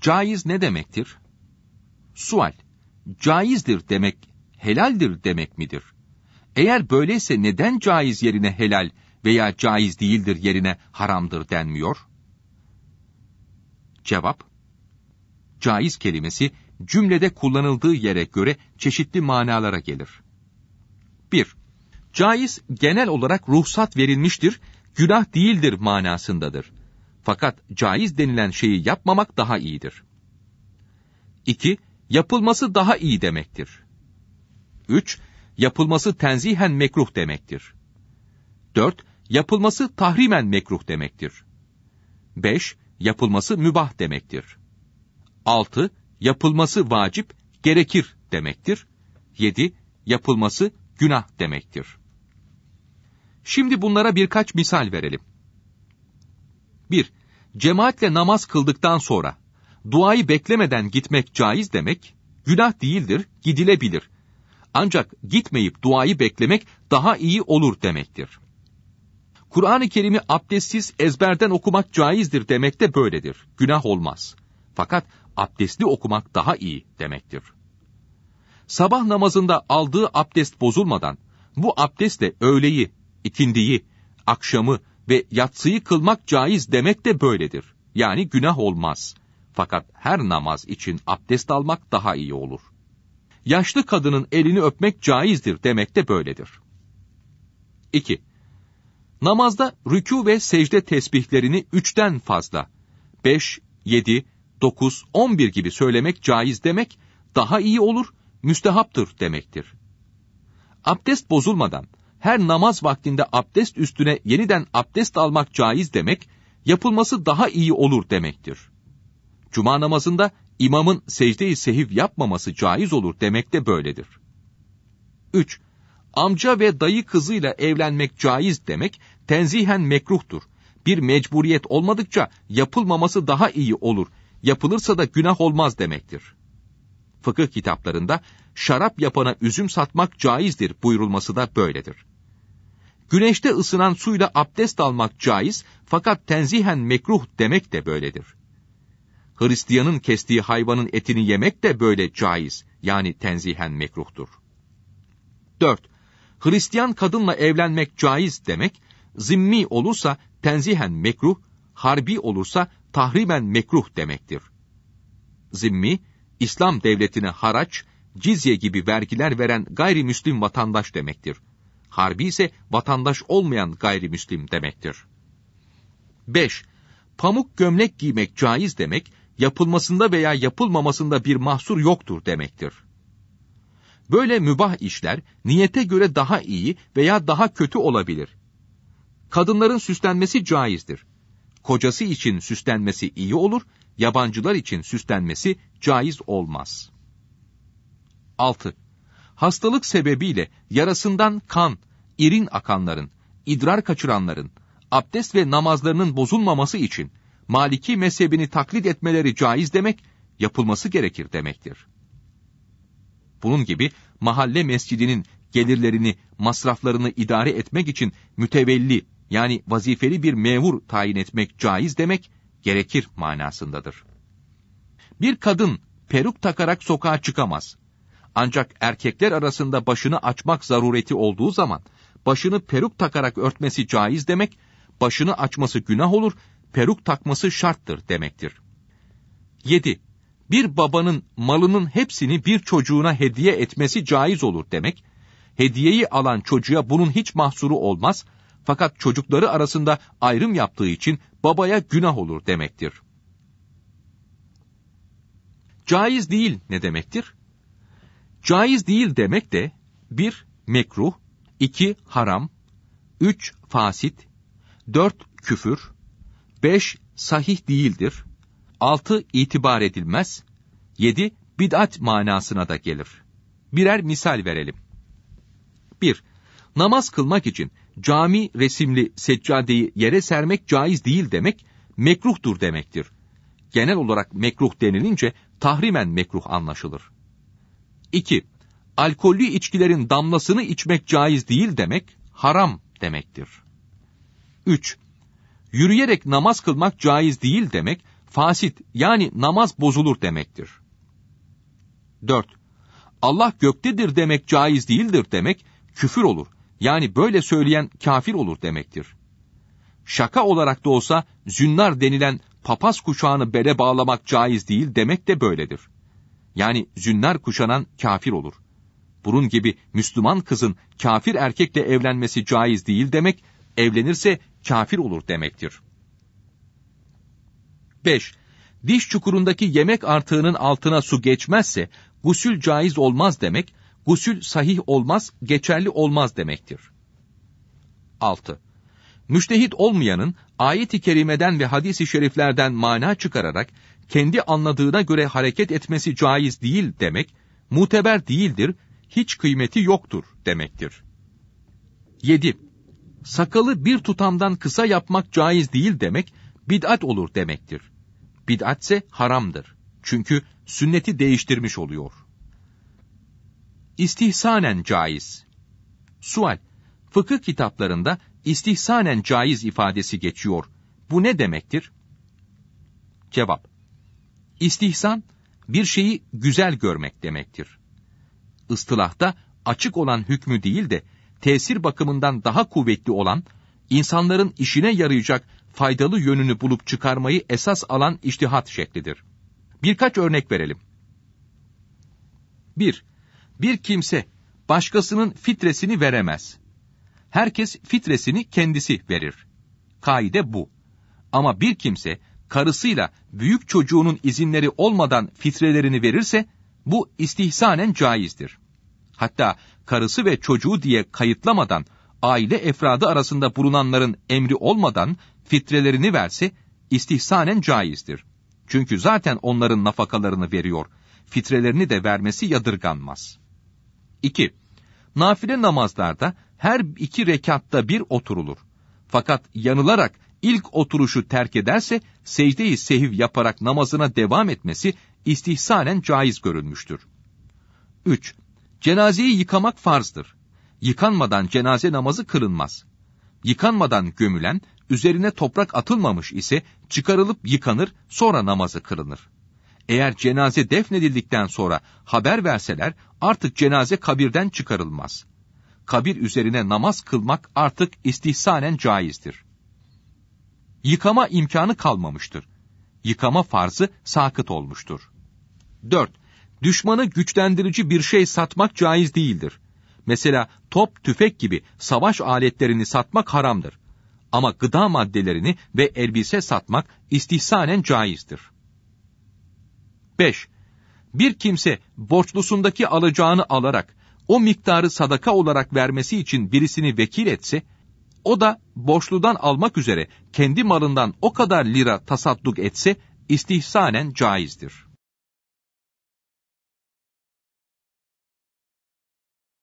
Caiz ne demektir? Sual. Caizdir demek helaldir demek midir? Eğer böyleyse neden caiz yerine helal veya caiz değildir yerine haramdır denmiyor? Cevap. Caiz kelimesi cümlede kullanıldığı yere göre çeşitli manalara gelir. 1. Caiz genel olarak ruhsat verilmiştir, günah değildir manasındadır. Fakat caiz denilen şeyi yapmamak daha iyidir. 2. Yapılması daha iyi demektir. 3. Yapılması tenzihen mekruh demektir. 4. Yapılması tahrimen mekruh demektir. 5. Yapılması mübah demektir. 6. Yapılması vacip, gerekir demektir. 7. Yapılması günah demektir. Şimdi bunlara birkaç misal verelim. 1. Cemaatle namaz kıldıktan sonra duayı beklemeden gitmek caiz demek, günah değildir, gidilebilir. Ancak gitmeyip duayı beklemek daha iyi olur demektir. Kur'an-ı Kerim'i abdestsiz ezberden okumak caizdir demek de böyledir. Günah olmaz. Fakat abdestli okumak daha iyi demektir. Sabah namazında aldığı abdest bozulmadan bu abdestle öğleyi, ikindiyi, akşamı, ve yatsıyı kılmak caiz demek de böyledir. Yani günah olmaz. Fakat her namaz için abdest almak daha iyi olur. Yaşlı kadının elini öpmek caizdir demek de böyledir. 2. Namazda rükû ve secde tesbihlerini üçten fazla, 5, 7, 9, 11 gibi söylemek caiz demek, daha iyi olur, müstehaptır demektir. Abdest bozulmadan her namaz vaktinde abdest üstüne yeniden abdest almak caiz demek, yapılması daha iyi olur demektir. Cuma namazında imamın secde-i sehiv yapmaması caiz olur demek de böyledir. 3. Amca ve dayı kızıyla evlenmek caiz demek, tenzihen mekruhtur. Bir mecburiyet olmadıkça yapılmaması daha iyi olur, yapılırsa da günah olmaz demektir fıkıh kitaplarında şarap yapana üzüm satmak caizdir buyurulması da böyledir. Güneşte ısınan suyla abdest almak caiz fakat tenzihen mekruh demek de böyledir. Hristiyanın kestiği hayvanın etini yemek de böyle caiz yani tenzihen mekruhtur. 4. Hristiyan kadınla evlenmek caiz demek, zimmi olursa tenzihen mekruh, harbi olursa tahrimen mekruh demektir. Zimmi, İslam devletine haraç, cizye gibi vergiler veren gayrimüslim vatandaş demektir. Harbi ise vatandaş olmayan gayrimüslim demektir. 5. Pamuk gömlek giymek caiz demek, yapılmasında veya yapılmamasında bir mahsur yoktur demektir. Böyle mübah işler niyete göre daha iyi veya daha kötü olabilir. Kadınların süslenmesi caizdir. Kocası için süslenmesi iyi olur, yabancılar için süslenmesi caiz olmaz. 6. Hastalık sebebiyle yarasından kan, irin akanların, idrar kaçıranların, abdest ve namazlarının bozulmaması için Maliki mezhebini taklit etmeleri caiz demek, yapılması gerekir demektir. Bunun gibi mahalle mescidinin gelirlerini, masraflarını idare etmek için mütevelli yani vazifeli bir memur tayin etmek caiz demek, gerekir manasındadır. Bir kadın peruk takarak sokağa çıkamaz. Ancak erkekler arasında başını açmak zarureti olduğu zaman başını peruk takarak örtmesi caiz demek, başını açması günah olur, peruk takması şarttır demektir. 7. Bir babanın malının hepsini bir çocuğuna hediye etmesi caiz olur demek, hediyeyi alan çocuğa bunun hiç mahsuru olmaz, fakat çocukları arasında ayrım yaptığı için babaya günah olur demektir. Caiz değil ne demektir? Caiz değil demek de bir mekruh, iki haram, üç fasit, dört küfür, beş sahih değildir, altı itibar edilmez, yedi bid'at manasına da gelir. Birer misal verelim. 1. Namaz kılmak için cami resimli seccadeyi yere sermek caiz değil demek, mekruhtur demektir. Genel olarak mekruh denilince tahrimen mekruh anlaşılır. 2. Alkollü içkilerin damlasını içmek caiz değil demek, haram demektir. 3. Yürüyerek namaz kılmak caiz değil demek, fasit yani namaz bozulur demektir. 4. Allah göktedir demek caiz değildir demek, küfür olur yani böyle söyleyen kafir olur demektir. Şaka olarak da olsa zünnar denilen papaz kuşağını bele bağlamak caiz değil demek de böyledir. Yani zünnar kuşanan kafir olur. Bunun gibi Müslüman kızın kafir erkekle evlenmesi caiz değil demek, evlenirse kafir olur demektir. 5. Diş çukurundaki yemek artığının altına su geçmezse gusül caiz olmaz demek, gusül sahih olmaz, geçerli olmaz demektir. 6. Müştehit olmayanın ayet-i kerimeden ve hadis-i şeriflerden mana çıkararak kendi anladığına göre hareket etmesi caiz değil demek, muteber değildir, hiç kıymeti yoktur demektir. 7. Sakalı bir tutamdan kısa yapmak caiz değil demek, bid'at olur demektir. Bidat ise haramdır. Çünkü sünneti değiştirmiş oluyor.'' istihsanen caiz. Sual, fıkıh kitaplarında istihsanen caiz ifadesi geçiyor. Bu ne demektir? Cevap, İstihsan bir şeyi güzel görmek demektir. Istılahta açık olan hükmü değil de tesir bakımından daha kuvvetli olan, insanların işine yarayacak faydalı yönünü bulup çıkarmayı esas alan iştihat şeklidir. Birkaç örnek verelim. 1. Bir, bir kimse başkasının fitresini veremez. Herkes fitresini kendisi verir. Kaide bu. Ama bir kimse karısıyla büyük çocuğunun izinleri olmadan fitrelerini verirse bu istihsanen caizdir. Hatta karısı ve çocuğu diye kayıtlamadan aile efradı arasında bulunanların emri olmadan fitrelerini verse istihsanen caizdir. Çünkü zaten onların nafakalarını veriyor. Fitrelerini de vermesi yadırganmaz.'' 2. Nafile namazlarda her iki rekatta bir oturulur. Fakat yanılarak ilk oturuşu terk ederse secdeyi sehiv yaparak namazına devam etmesi istihsalen caiz görülmüştür. 3. Cenazeyi yıkamak farzdır. Yıkanmadan cenaze namazı kılınmaz. Yıkanmadan gömülen, üzerine toprak atılmamış ise çıkarılıp yıkanır, sonra namazı kılınır. Eğer cenaze defnedildikten sonra haber verseler artık cenaze kabirden çıkarılmaz. Kabir üzerine namaz kılmak artık istihsanen caizdir. Yıkama imkanı kalmamıştır. Yıkama farzı sakıt olmuştur. 4. Düşmanı güçlendirici bir şey satmak caiz değildir. Mesela top, tüfek gibi savaş aletlerini satmak haramdır. Ama gıda maddelerini ve elbise satmak istihsanen caizdir. 5. Bir kimse borçlusundaki alacağını alarak o miktarı sadaka olarak vermesi için birisini vekil etse, o da borçludan almak üzere kendi malından o kadar lira tasadduk etse istihsanen caizdir.''